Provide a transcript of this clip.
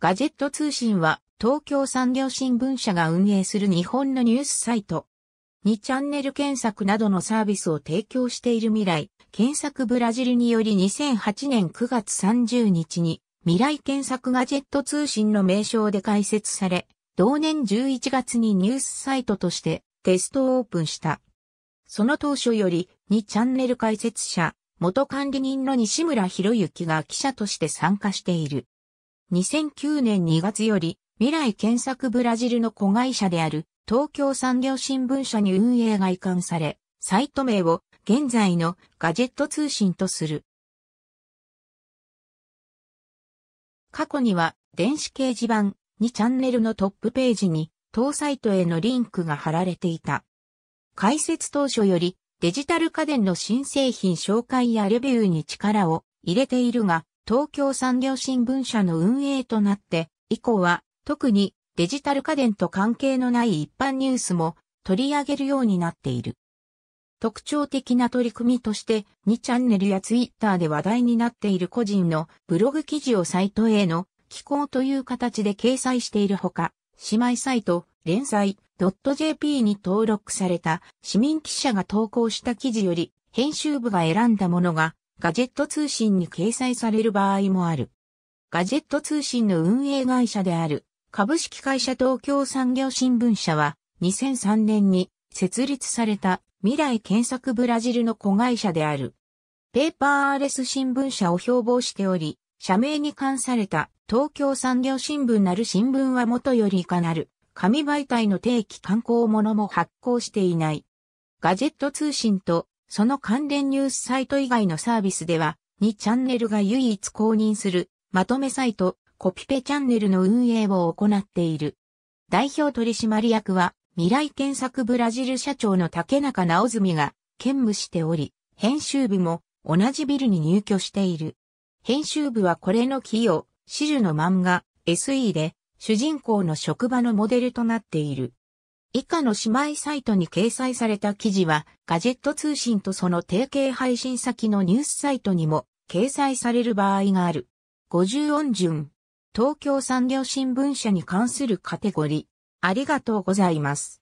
ガジェット通信は東京産業新聞社が運営する日本のニュースサイト。2チャンネル検索などのサービスを提供している未来、検索ブラジルにより2008年9月30日に未来検索ガジェット通信の名称で開設され、同年11月にニュースサイトとしてテストオープンした。その当初より2チャンネル開設者、元管理人の西村博之が記者として参加している。2009年2月より、未来検索ブラジルの子会社である東京産業新聞社に運営が移管され、サイト名を現在のガジェット通信とする。過去には電子掲示板2チャンネルのトップページに当サイトへのリンクが貼られていた。開設当初よりデジタル家電の新製品紹介やレビューに力を入れているが、東京産業新聞社の運営となって、以降は特にデジタル家電と関係のない一般ニュースも取り上げるようになっている。特徴的な取り組みとして2チャンネルやツイッターで話題になっている個人のブログ記事をサイトへの寄稿という形で掲載しているほか、姉妹サイト、連載、.jp に登録された市民記者が投稿した記事より編集部が選んだものがガジェット通信に掲載される場合もある。ガジェット通信の運営会社である株式会社東京産業新聞社は2003年に設立された未来検索ブラジルの子会社である。ペーパーアレス新聞社を標榜しており、社名に関された東京産業新聞なる新聞は元よりいかなる紙媒体の定期刊行ものも発行していない。ガジェット通信とその関連ニュースサイト以外のサービスでは、2チャンネルが唯一公認する、まとめサイト、コピペチャンネルの運営を行っている。代表取締役は、未来検索ブラジル社長の竹中直澄が兼務しており、編集部も同じビルに入居している。編集部はこれの木を、シジュの漫画、SE で、主人公の職場のモデルとなっている。以下の姉妹サイトに掲載された記事は、ガジェット通信とその提携配信先のニュースサイトにも掲載される場合がある。50音順。東京産業新聞社に関するカテゴリー。ありがとうございます。